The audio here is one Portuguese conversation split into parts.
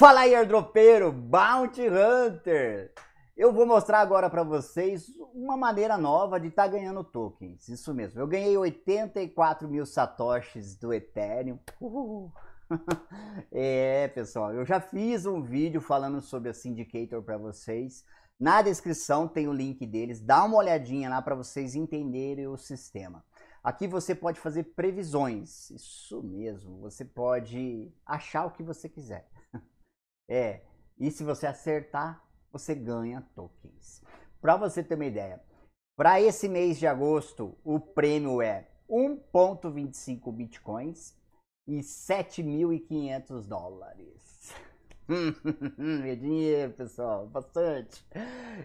Fala aí, airdropeiro, Bounty Hunter! Eu vou mostrar agora para vocês uma maneira nova de estar tá ganhando tokens, isso mesmo. Eu ganhei 84 mil satoshis do Ethereum. Uhul. é, pessoal, eu já fiz um vídeo falando sobre a Syndicator para vocês. Na descrição tem o link deles, dá uma olhadinha lá para vocês entenderem o sistema. Aqui você pode fazer previsões, isso mesmo, você pode achar o que você quiser. É. E se você acertar, você ganha tokens. Para você ter uma ideia, para esse mês de agosto, o prêmio é 1.25 bitcoins e 7.500 dólares. Meu é dinheiro, pessoal, bastante.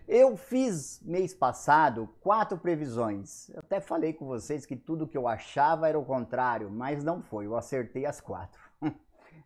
Eu fiz mês passado quatro previsões. Eu até falei com vocês que tudo que eu achava era o contrário, mas não foi. Eu acertei as quatro.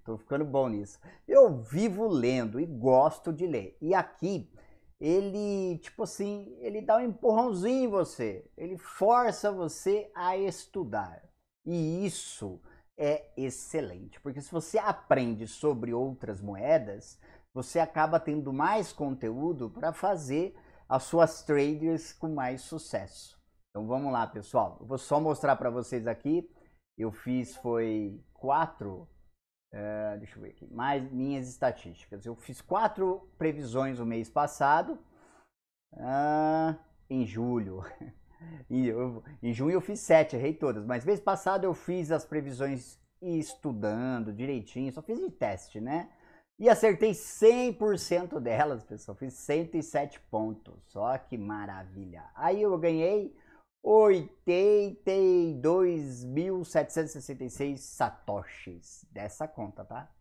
Tô ficando bom nisso. Eu vivo lendo e gosto de ler. E aqui ele, tipo assim, ele dá um empurrãozinho em você. Ele força você a estudar. E isso é excelente, porque se você aprende sobre outras moedas, você acaba tendo mais conteúdo para fazer as suas traders com mais sucesso. Então vamos lá, pessoal. Eu vou só mostrar para vocês aqui. Eu fiz foi quatro ah, deixa eu ver aqui. Mais minhas estatísticas. Eu fiz quatro previsões o mês passado. Ah, em julho. e eu, em junho eu fiz sete, errei todas. Mas mês passado eu fiz as previsões estudando direitinho. Só fiz de teste, né? E acertei 100% delas, pessoal. Fiz 107 pontos. Só que maravilha. Aí eu ganhei 82.766 satoshis dessa conta, tá?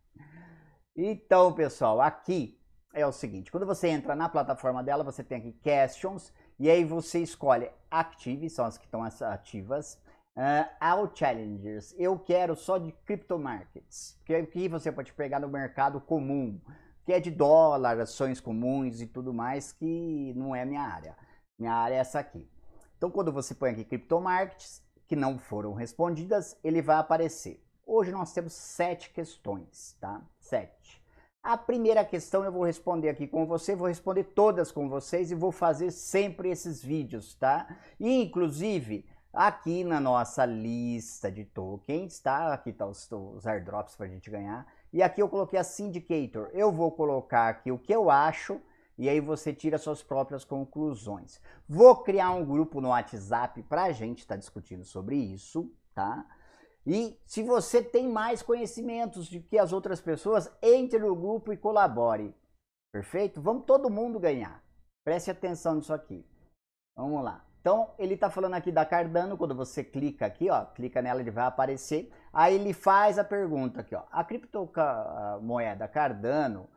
Então, pessoal, aqui é o seguinte, quando você entra na plataforma dela, você tem aqui questions, e aí você escolhe active, são as que estão ativas, uh, All Challengers, eu quero só de Crypto Markets, que aqui você pode pegar no mercado comum, que é de dólar, ações comuns e tudo mais, que não é minha área. Minha área é essa aqui. Então, quando você põe aqui criptomarkets, que não foram respondidas, ele vai aparecer. Hoje nós temos sete questões, tá? Sete. A primeira questão eu vou responder aqui com você, vou responder todas com vocês e vou fazer sempre esses vídeos, tá? E, inclusive, aqui na nossa lista de tokens, tá? Aqui tá os, os airdrops a gente ganhar. E aqui eu coloquei a Syndicator. Eu vou colocar aqui o que eu acho e aí você tira suas próprias conclusões. Vou criar um grupo no WhatsApp para a gente estar tá discutindo sobre isso, tá? E se você tem mais conhecimentos de que as outras pessoas, entre no grupo e colabore. Perfeito? Vamos todo mundo ganhar. Preste atenção nisso aqui. Vamos lá. Então, ele está falando aqui da Cardano, quando você clica aqui, ó, clica nela, ele vai aparecer. Aí ele faz a pergunta aqui, ó. A criptomoeda Cardano,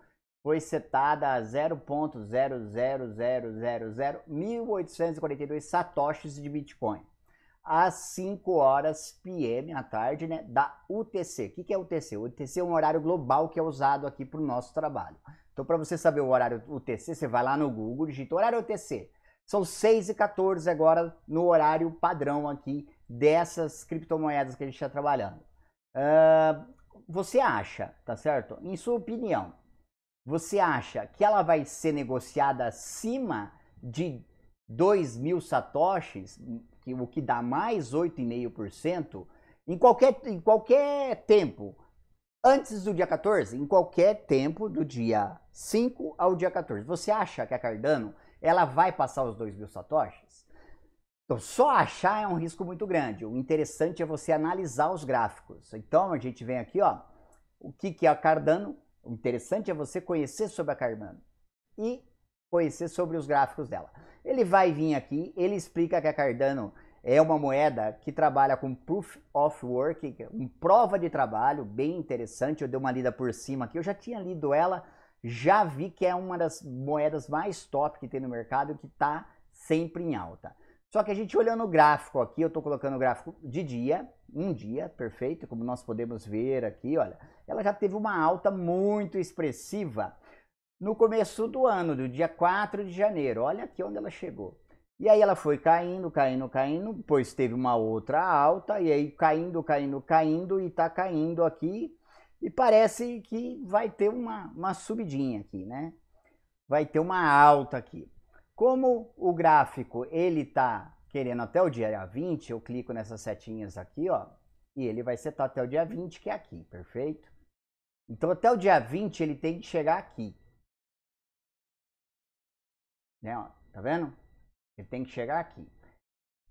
foi setada a 0.000001842 satoshis de Bitcoin. Às 5 horas PM, à tarde, né, da UTC. O que, é UTC? UTC é um horário global que é usado aqui para o nosso trabalho. Então, para você saber o horário UTC, você vai lá no Google, digita horário UTC. São 6 e 14 agora no horário padrão aqui dessas criptomoedas que a gente está trabalhando. Uh, você acha, tá certo? Em sua opinião, você acha que ela vai ser negociada acima de 2 mil satoshis, que, o que dá mais 8,5%, em qualquer, em qualquer tempo, antes do dia 14, em qualquer tempo do dia 5 ao dia 14. Você acha que a Cardano ela vai passar os 2 mil satoshis? Então, só achar é um risco muito grande. O interessante é você analisar os gráficos. Então, a gente vem aqui, ó, o que, que é a Cardano o interessante é você conhecer sobre a Cardano e conhecer sobre os gráficos dela. Ele vai vir aqui, ele explica que a Cardano é uma moeda que trabalha com Proof of Work, é um prova de trabalho bem interessante. Eu dei uma lida por cima aqui, eu já tinha lido ela, já vi que é uma das moedas mais top que tem no mercado que está sempre em alta. Só que a gente olhando o gráfico aqui, eu estou colocando o gráfico de dia, um dia, perfeito, como nós podemos ver aqui, olha, ela já teve uma alta muito expressiva no começo do ano, do dia 4 de janeiro. Olha aqui onde ela chegou. E aí ela foi caindo, caindo, caindo, depois teve uma outra alta, e aí caindo, caindo, caindo, e está caindo aqui. E parece que vai ter uma, uma subidinha aqui, né? Vai ter uma alta aqui. Como o gráfico ele está querendo até o dia 20, eu clico nessas setinhas aqui, ó, e ele vai setar até o dia 20, que é aqui, perfeito? Então até o dia 20 ele tem que chegar aqui. Né, ó, tá vendo? Ele tem que chegar aqui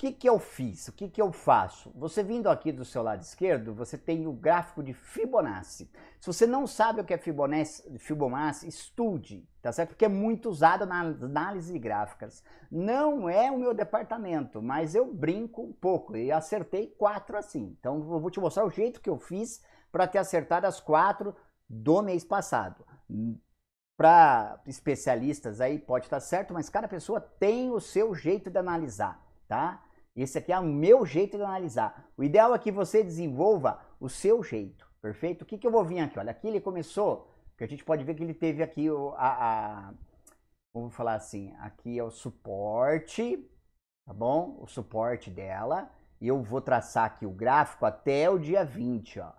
que, que eu fiz? O que, que eu faço? Você vindo aqui do seu lado esquerdo, você tem o gráfico de Fibonacci. Se você não sabe o que é Fibonacci, Fibonacci estude, tá certo? Porque é muito usado na análise de gráficas. Não é o meu departamento, mas eu brinco um pouco e acertei quatro assim. Então eu vou te mostrar o jeito que eu fiz para ter acertado as quatro do mês passado para especialistas aí pode estar certo, mas cada pessoa tem o seu jeito de analisar, tá? Esse aqui é o meu jeito de analisar. O ideal é que você desenvolva o seu jeito, perfeito? O que, que eu vou vir aqui? Olha, aqui ele começou, que a gente pode ver que ele teve aqui o, a, a vamos falar assim, aqui é o suporte, tá bom? O suporte dela. E eu vou traçar aqui o gráfico até o dia 20, ó.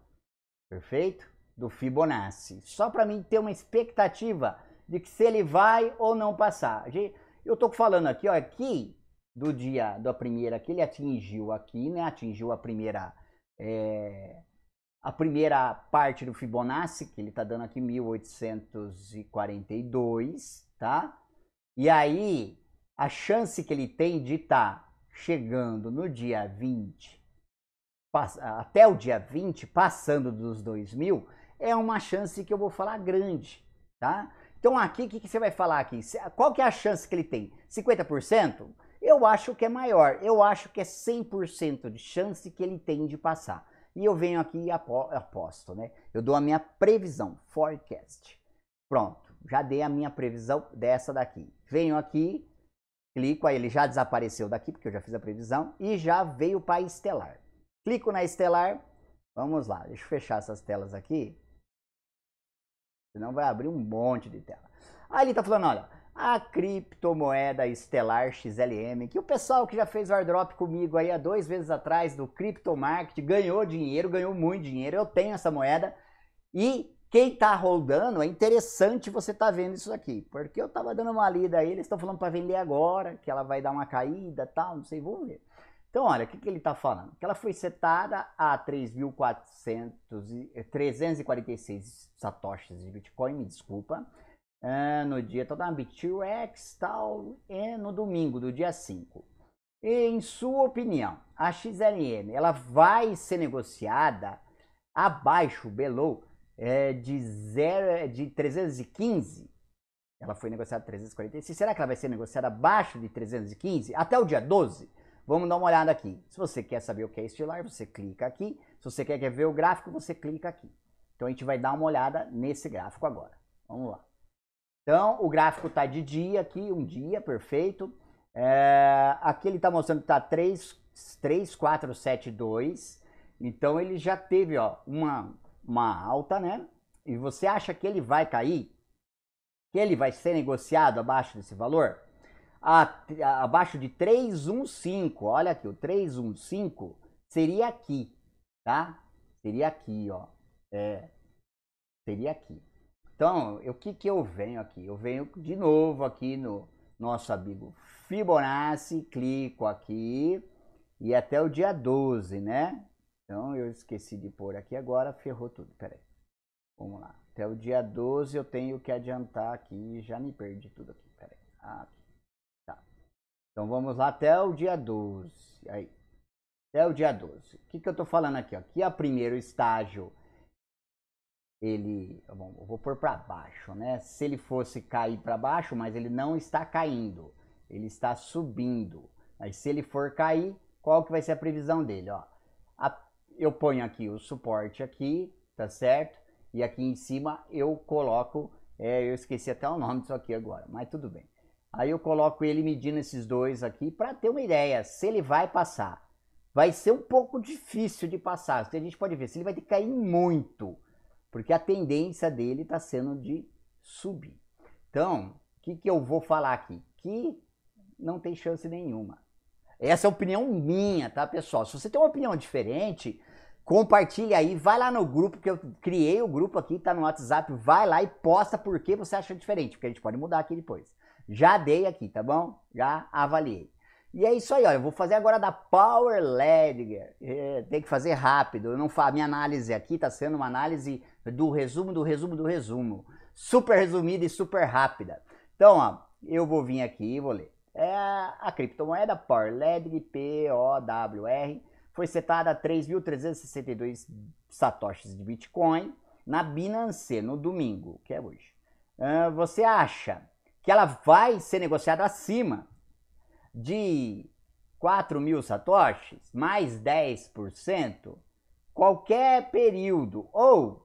Perfeito? Do Fibonacci. Só para mim ter uma expectativa de que se ele vai ou não passar. Eu tô falando aqui, ó, aqui do dia da primeira que ele atingiu aqui, né? Atingiu a primeira é, a primeira parte do Fibonacci, que ele está dando aqui 1842, tá? E aí a chance que ele tem de estar tá chegando no dia 20 até o dia 20, passando dos 2000, é uma chance que eu vou falar grande, tá? Então aqui, o que, que, você vai falar aqui? Qual que é a chance que ele tem? 50%? Eu acho que é maior, eu acho que é 100% de chance que ele tem de passar. E eu venho aqui e aposto, né? Eu dou a minha previsão, forecast. Pronto, já dei a minha previsão dessa daqui. Venho aqui, clico, aí ele já desapareceu daqui, porque eu já fiz a previsão, e já veio para estelar. Clico na estelar, vamos lá, deixa eu fechar essas telas aqui. Senão vai abrir um monte de tela. Aí ele tá falando, olha, a criptomoeda Estelar XLM, que o pessoal que já fez o airdrop comigo aí há dois meses atrás do market ganhou dinheiro, ganhou muito dinheiro, eu tenho essa moeda e quem tá rodando, é interessante você tá vendo isso aqui, porque eu tava dando uma lida aí, eles estão falando para vender agora, que ela vai dar uma caída tal, não sei, vamos ver. Então, olha, o que, que ele está falando? Que ela foi setada a 3.346 satoshis de Bitcoin, me desculpa, é, no dia Todambi T-Rex tal, é no domingo, do dia 5. E, em sua opinião, a XLM ela vai ser negociada abaixo, below, é, de, zero, eh, de 315? Ela foi negociada 345 Será que ela vai ser negociada abaixo de 315 até o dia 12? Vamos dar uma olhada aqui. Se você quer saber o que é estilar, você clica aqui. Se você quer ver o gráfico, você clica aqui. Então a gente vai dar uma olhada nesse gráfico agora. Vamos lá. Então, o gráfico está de dia aqui, um dia, perfeito. É, aqui ele está mostrando que está 3472. Então, ele já teve ó, uma, uma alta, né? E você acha que ele vai cair? Que ele vai ser negociado abaixo desse valor? A, a, abaixo de 315, olha aqui, o 315 seria aqui, tá? Seria aqui, ó. É, seria aqui. Então, o que, que eu venho aqui? Eu venho de novo aqui no nosso amigo Fibonacci, clico aqui e até o dia 12, né? Então, eu esqueci de pôr aqui agora, ferrou tudo, peraí. Vamos lá. Até o dia 12 eu tenho que adiantar aqui, já me perdi tudo aqui, peraí. Ah, Tá. Então, vamos lá até o dia 12, aí. Até o dia 12. O que, que eu tô falando aqui? Aqui é o primeiro estágio ele, bom, eu vou pôr para baixo, né? Se ele fosse cair para baixo, mas ele não está caindo, ele está subindo. Mas se ele for cair, qual que vai ser a previsão dele, ó? A, eu ponho aqui o suporte aqui, tá certo? E aqui em cima eu coloco, é, eu esqueci até o nome disso aqui agora, mas tudo bem. Aí eu coloco ele medindo esses dois aqui para ter uma ideia se ele vai passar. Vai ser um pouco difícil de passar, a gente pode ver, se ele vai ter que cair muito porque a tendência dele está sendo de subir. Então, o que, que eu vou falar aqui? Que não tem chance nenhuma. Essa é a opinião minha, tá, pessoal? Se você tem uma opinião diferente, compartilha aí, vai lá no grupo, que eu criei o grupo aqui, tá no WhatsApp, vai lá e posta porque você acha diferente, porque a gente pode mudar aqui depois. Já dei aqui, tá bom? Já avaliei. E é isso aí, olha, eu vou fazer agora da Power Ledger. É, tem que fazer rápido, eu não faço, minha análise aqui tá sendo uma análise do resumo, do resumo, do resumo. Super resumida e super rápida. Então, ó, eu vou vir aqui e vou ler. É a criptomoeda Parledg, p foi setada a 3.362 satoshis de Bitcoin na Binance no domingo, que é hoje. você acha que ela vai ser negociada acima de 4 mil satoshis, mais 10%, qualquer período, ou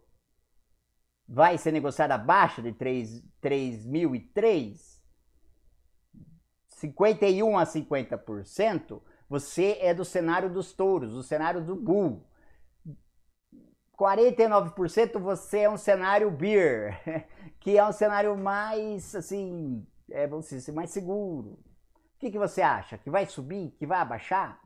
vai ser negociado abaixo de 3.003, 51 a 50%, você é do cenário dos touros, do cenário do bull. 49% você é um cenário beer, que é um cenário mais assim, é vamos dizer, assim, mais seguro. O que, que você acha? Que vai subir? Que vai abaixar?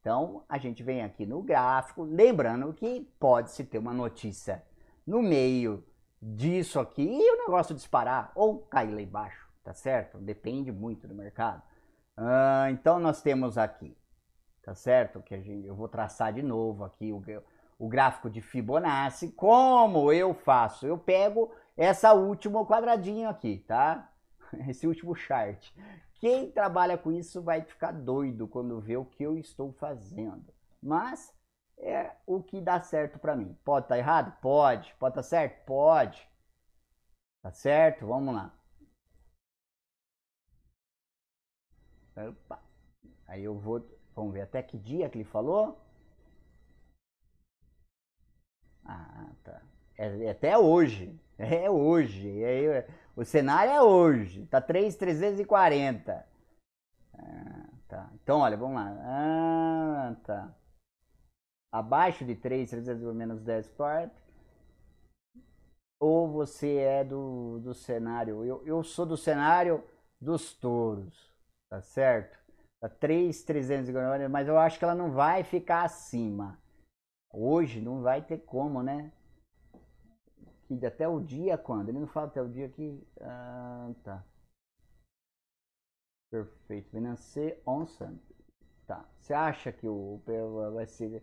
Então a gente vem aqui no gráfico, lembrando que pode se ter uma notícia no meio disso aqui e o negócio disparar ou cair lá embaixo, tá certo? Depende muito do mercado. Ah, então nós temos aqui, tá certo? Que a gente, eu vou traçar de novo aqui o, o gráfico de Fibonacci. Como eu faço? Eu pego essa última quadradinho aqui, tá? Esse último chart. Quem trabalha com isso vai ficar doido quando vê o que eu estou fazendo. Mas é o que dá certo para mim. Pode estar tá errado? Pode. Pode estar tá certo? Pode. Tá certo? Vamos lá. Opa. Aí eu vou. Vamos ver até que dia que ele falou. Ah, tá. É, é até hoje. É hoje. É, é, o cenário é hoje. Tá 3,340. Ah, tá. Então, olha, vamos lá. Ah, tá abaixo de 3, 3 ou menos 10 quarto, ou você é do, do cenário, eu, eu sou do cenário dos touros, tá certo? Tá 3, 300 mas eu acho que ela não vai ficar acima. Hoje não vai ter como, né? E até o dia quando? Ele não fala até o dia que... Ah, tá. Perfeito. Venancer onça Tá. Você acha que o vai ser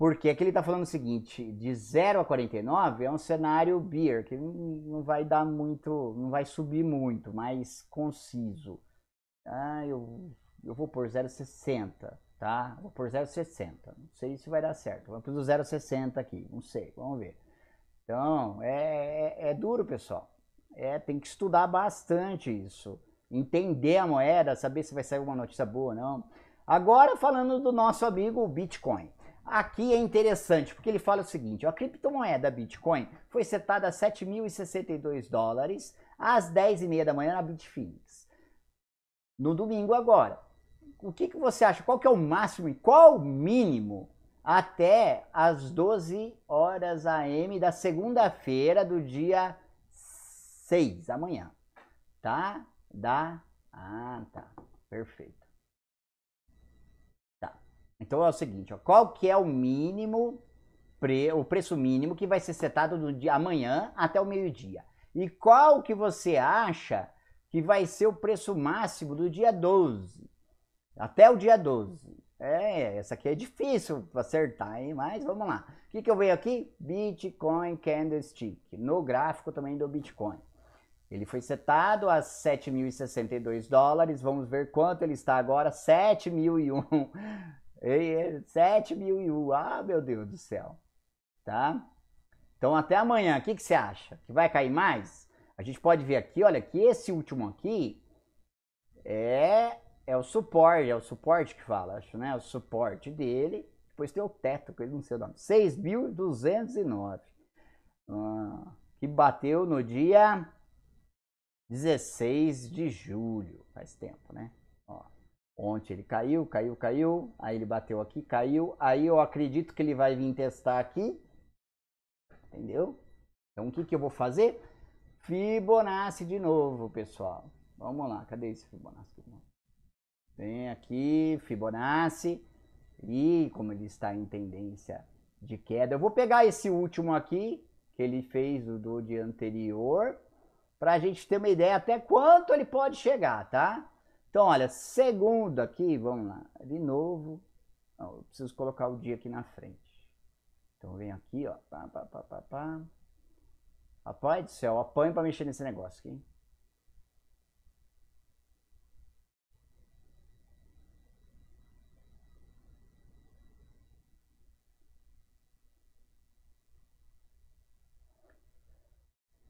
Porque aqui ele está falando o seguinte, de 0 a 49 é um cenário beer, que não vai dar muito, não vai subir muito, mas conciso. Ah, eu, eu vou por 0,60, tá? Vou por 0,60, não sei se vai dar certo. Vamos para o 0,60 aqui, não sei, vamos ver. Então, é, é, é duro, pessoal. É, tem que estudar bastante isso. Entender a moeda, saber se vai sair uma notícia boa ou não. Agora, falando do nosso amigo Bitcoin. Aqui é interessante, porque ele fala o seguinte, a criptomoeda Bitcoin foi setada a 7.062 dólares às 10h30 da manhã na Bitfinex. No domingo agora. O que, que você acha? Qual que é o máximo e qual o mínimo até as 12 horas AM da segunda-feira do dia 6, amanhã, tá? Da... Ah, tá. Perfeito. Então é o seguinte, ó, qual que é o mínimo, pre, o preço mínimo que vai ser setado do dia amanhã até o meio-dia? E qual que você acha que vai ser o preço máximo do dia 12? Até o dia 12. É, essa aqui é difícil acertar, hein? Mas vamos lá. O que, que eu vejo aqui? Bitcoin Candlestick, no gráfico também do Bitcoin. Ele foi setado a 7.062 dólares, vamos ver quanto ele está agora, 7.001 7 mil e Ah, meu Deus do céu. Tá? Então até amanhã. O que, que você acha? Que vai cair mais? A gente pode ver aqui, olha, que esse último aqui é, é o suporte, é o suporte que fala, acho, né? O suporte dele. Depois tem o teto, que ele não sei o nome. 6.209. Ah, que bateu no dia 16 de julho. Faz tempo, né? Ontem ele caiu, caiu, caiu, aí ele bateu aqui, caiu, aí eu acredito que ele vai vir testar aqui, entendeu? Então o que, que eu vou fazer? Fibonacci de novo, pessoal. Vamos lá, cadê esse Fibonacci? Vem aqui, Fibonacci, e como ele está em tendência de queda, eu vou pegar esse último aqui, que ele fez o do dia anterior, para a gente ter uma ideia até quanto ele pode chegar, Tá? Então, olha, segundo aqui, vamos lá, de novo. Não, eu preciso colocar o dia aqui na frente. Então, vem aqui, ó. Pá, pá, pá, pá, pá. Rapaz do céu, apanho pra mexer nesse negócio aqui.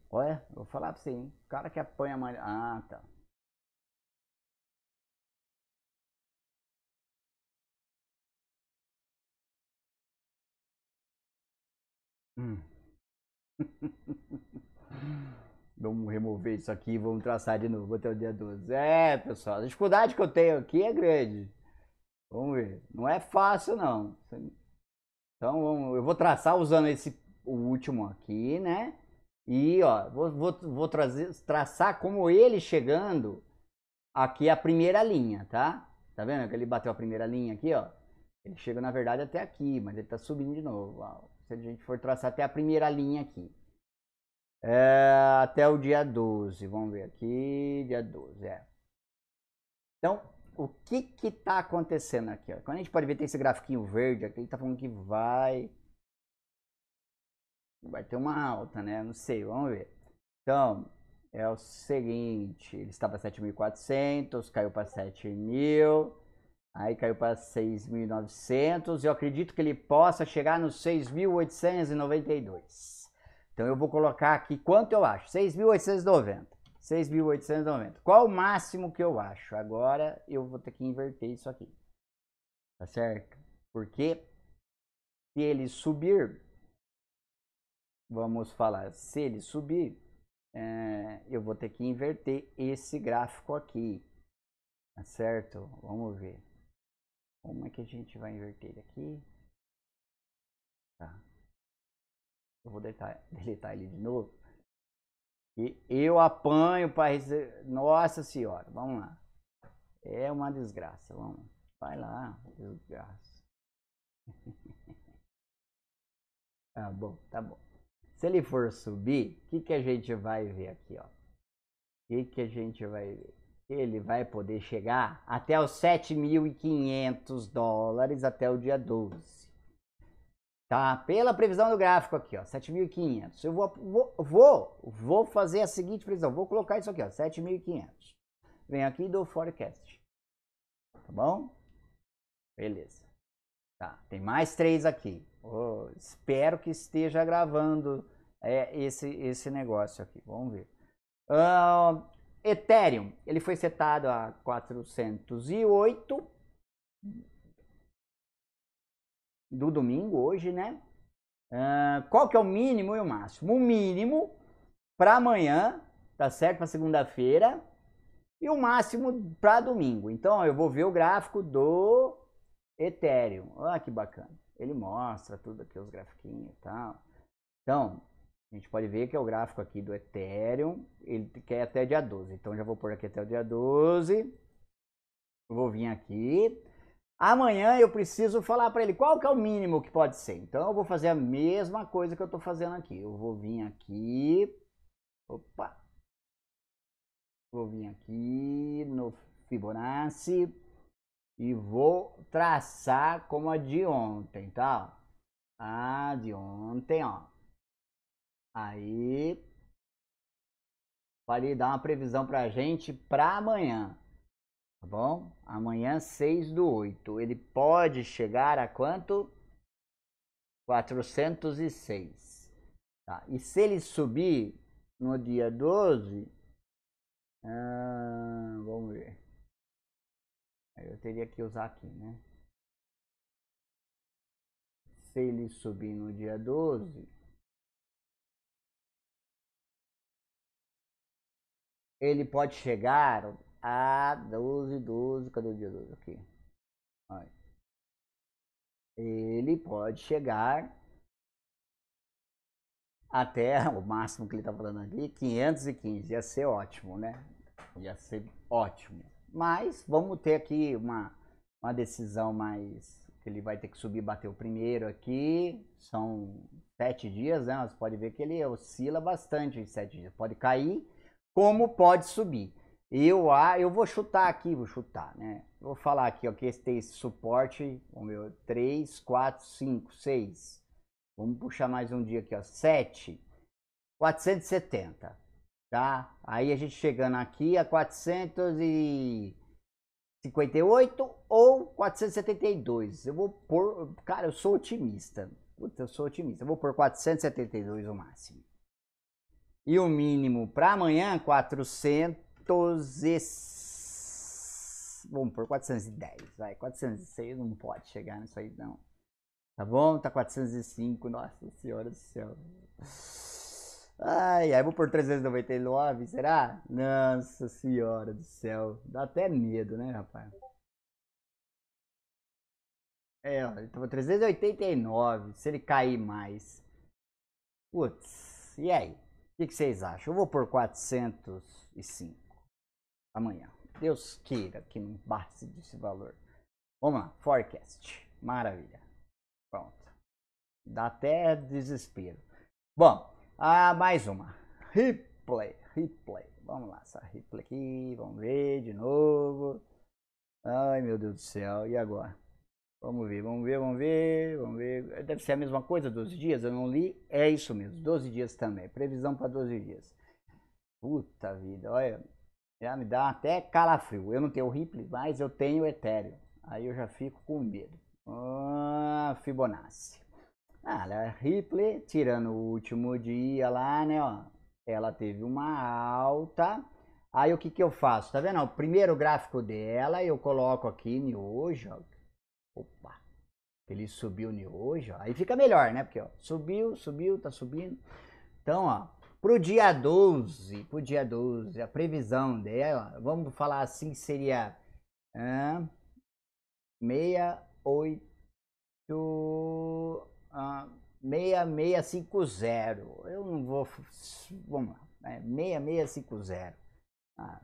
Olha, vou falar pra você, hein? O cara que apanha mais. Ah, tá. Hum. vamos remover isso aqui e vamos traçar de novo até o dia 12. É, pessoal, a dificuldade que eu tenho aqui é grande. Vamos ver. Não é fácil, não. Então, vamos, eu vou traçar usando esse o último aqui, né? E, ó, vou, vou, vou trazer, traçar como ele chegando aqui a primeira linha, tá? Tá vendo que ele bateu a primeira linha aqui, ó? Ele chega, na verdade, até aqui, mas ele tá subindo de novo, ó se a gente for traçar até a primeira linha aqui. É, até o dia 12, vamos ver aqui, dia 12, é. Então, o que que está acontecendo aqui? Ó? Quando a gente pode ver, tem esse grafiquinho verde aqui, ele tá falando que vai... Vai ter uma alta, né? Não sei, vamos ver. Então, é o seguinte, ele estava 7.400, caiu para 7.000... Aí caiu para 6.900. Eu acredito que ele possa chegar nos 6.892. Então eu vou colocar aqui quanto eu acho. 6.890. 6.890. Qual o máximo que eu acho? Agora eu vou ter que inverter isso aqui. Tá certo? Porque se ele subir, vamos falar, se ele subir, é, eu vou ter que inverter esse gráfico aqui. Tá certo? Vamos ver. Como é que a gente vai inverter ele aqui? Tá. Eu vou deletar, deletar ele de novo. E eu apanho para receber. Nossa senhora, vamos lá. É uma desgraça, vamos. Vai lá, desgraça. tá bom, tá bom. Se ele for subir, o que, que a gente vai ver aqui, ó? O que, que a gente vai ver? ele vai poder chegar até os 7.500 dólares até o dia 12. Tá? Pela previsão do gráfico aqui, ó, 7.500. Eu vou, vou, vou, fazer a seguinte previsão, vou colocar isso aqui, ó, 7.500. Vem aqui do forecast. Tá bom? Beleza. Tá, tem mais três aqui. Oh, espero que esteja gravando é, esse, esse negócio aqui. Vamos ver. Uh, Ethereum, ele foi setado a 408 do domingo hoje, né? Uh, qual que é o mínimo e o máximo? O mínimo para amanhã, tá certo? Para segunda-feira e o máximo para domingo. Então eu vou ver o gráfico do Ethereum. Olha que bacana. Ele mostra tudo aqui os grafiquinhos e tal. Então, a gente pode ver que é o gráfico aqui do Ethereum, ele quer é até dia 12. Então já vou por aqui até o dia 12. Vou vir aqui. Amanhã eu preciso falar para ele qual que é o mínimo que pode ser. Então eu vou fazer a mesma coisa que eu estou fazendo aqui. Eu vou vir aqui. Opa. Vou vir aqui no Fibonacci e vou traçar como a de ontem, tá? A de ontem, ó. Aí vai dar uma previsão pra gente pra amanhã. Tá bom? Amanhã, 6 do 8. Ele pode chegar a quanto? 406. Tá. E se ele subir no dia 12, ah, vamos ver. Eu teria que usar aqui, né? Se ele subir no dia 12. ele pode chegar a 12, 12, cadê o dia 12 aqui? Olha. Ele pode chegar até o máximo que ele está falando aqui, 515, ia ser ótimo, né? Ia ser ótimo. Mas vamos ter aqui uma, uma decisão mais... que Ele vai ter que subir bater o primeiro aqui, são sete dias, né? Você pode ver que ele oscila bastante em sete dias. Pode cair, como pode subir. Eu, ah, eu vou chutar aqui, vou chutar, né? Vou falar aqui, ó, que esse tem esse suporte, o meu, 3, 4, 5, 6. Vamos puxar mais um dia aqui, ó, 7, 470, tá? Aí a gente chegando aqui a 458 ou 472. Eu vou pôr, cara, eu sou otimista. Puta, eu sou otimista. Eu vou pôr 472 o máximo. E o mínimo para amanhã, 400 e... Vamos por 410, vai. 406 não pode chegar nisso aí, não. Tá bom? Tá 405, nossa senhora do céu. Ai, ai, vou por 399, será? Nossa senhora do céu. Dá até medo, né, rapaz? É, ó, ele tava 389, se ele cair mais. Putz, e aí? O que, que vocês acham? Eu vou por 405 amanhã. Deus queira que não passe desse valor. Vamos lá, forecast. Maravilha. Pronto. Dá até desespero. Bom, ah, mais uma. Replay, replay. Vamos lá, essa replay aqui. Vamos ver de novo. Ai, meu Deus do céu. E agora? Vamos ver, vamos ver, vamos ver, vamos ver. Deve ser a mesma coisa, 12 dias, eu não li. É isso mesmo, 12 dias também. Previsão para 12 dias. Puta vida, olha. Já me dá até calafrio. Eu não tenho Ripley, mas eu tenho Ethereum. Aí eu já fico com medo. Ah, Fibonacci. Ah, a Ripley, tirando o último dia lá, né, ó. Ela teve uma alta. Aí o que que eu faço? Tá vendo? O primeiro gráfico dela, eu coloco aqui em hoje, ó Opa! Ele subiu hoje, ó. Aí fica melhor, né? Porque ó, subiu, subiu, tá subindo. Então, ó, pro dia 12, pro dia 12, a previsão dela, vamos falar assim, seria ah, 68 ah, 6650. Eu não vou vamos lá. É, né? 6650. Ah,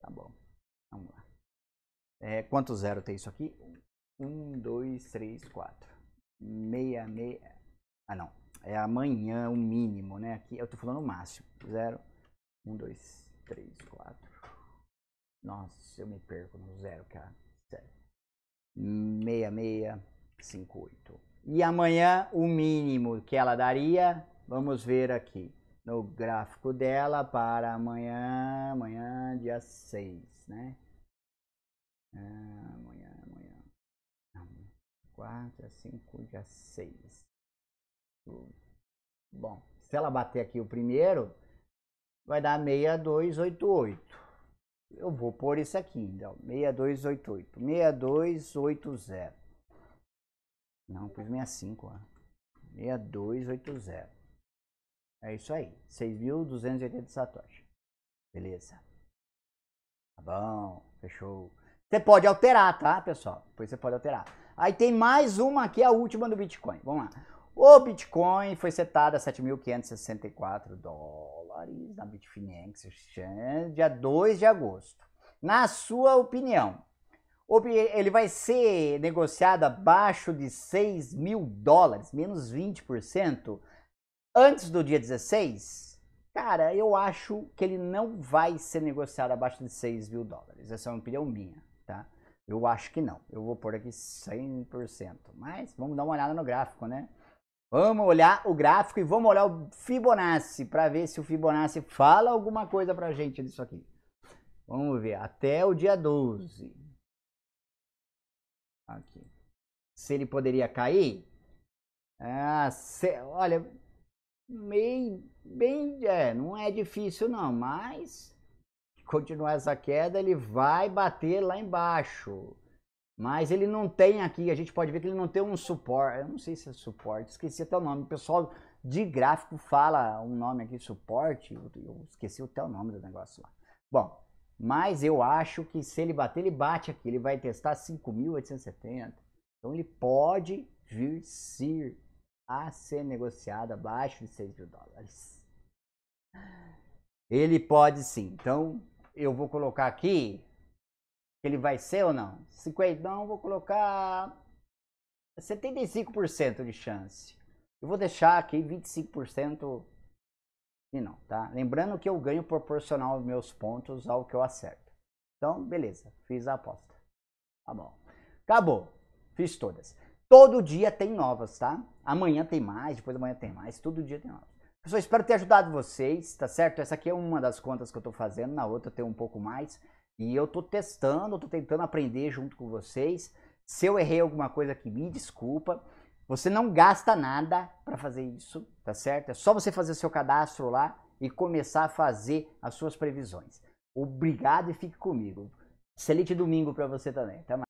tá bom. Vamos lá. É, quanto zero tem isso aqui? Um, dois, três, quatro. Meia, meia. Ah, não. É amanhã o mínimo, né? Aqui eu tô falando o máximo. Zero. Um, dois, três, quatro. Nossa, eu me perco no zero, cara. Sério. Meia, meia, cinco, oito. E amanhã o mínimo que ela daria, vamos ver aqui no gráfico dela para amanhã, amanhã dia 6, né? Ah, amanhã 4, dia 5, dia 6. Bom, se ela bater aqui o primeiro, vai dar 6288. Eu vou pôr isso aqui, então, 6288, 6280. Não, pus 65, ó. 6280. É isso aí, 6.280 satoshi. Beleza. Tá bom, fechou. Você pode alterar, tá, pessoal? Depois você pode alterar. Aí tem mais uma aqui, a última do Bitcoin. Vamos lá. O Bitcoin foi setado a 7.564 dólares na Bitfinex dia 2 de agosto. Na sua opinião, ele vai ser negociado abaixo de 6 mil dólares, menos 20%, antes do dia 16? Cara, eu acho que ele não vai ser negociado abaixo de 6 mil dólares. Essa é uma opinião minha, tá? Eu acho que não. Eu vou pôr aqui 100%. Mas vamos dar uma olhada no gráfico, né? Vamos olhar o gráfico e vamos olhar o Fibonacci para ver se o Fibonacci fala alguma coisa para a gente disso aqui. Vamos ver, até o dia 12. Aqui. Se ele poderia cair? Ah, se, olha, bem, bem, é, não é difícil não, mas continuar essa queda, ele vai bater lá embaixo. Mas ele não tem aqui, a gente pode ver que ele não tem um suporte, eu não sei se é suporte, esqueci até o nome. O pessoal de gráfico fala um nome aqui, suporte, eu esqueci até o nome do negócio lá. Bom, mas eu acho que se ele bater, ele bate aqui, ele vai testar 5.870. Então ele pode vir ser a ser negociado abaixo de 6 mil dólares. Ele pode sim, então eu vou colocar aqui, ele vai ser ou não? 50, não, vou colocar 75% de chance. Eu vou deixar aqui 25% e não, tá? Lembrando que eu ganho proporcional aos meus pontos ao que eu acerto. Então, beleza, fiz a aposta. Tá bom. Acabou. Fiz todas. Todo dia tem novas, tá? Amanhã tem mais, depois amanhã tem mais, todo dia tem novas. Pessoal, espero ter ajudado vocês, tá certo? Essa aqui é uma das contas que eu tô fazendo, na outra tem um pouco mais. E eu tô testando, tô tentando aprender junto com vocês. Se eu errei alguma coisa aqui, me desculpa. Você não gasta nada para fazer isso, tá certo? É só você fazer seu cadastro lá e começar a fazer as suas previsões. Obrigado e fique comigo. Excelente domingo para você também. Até mais.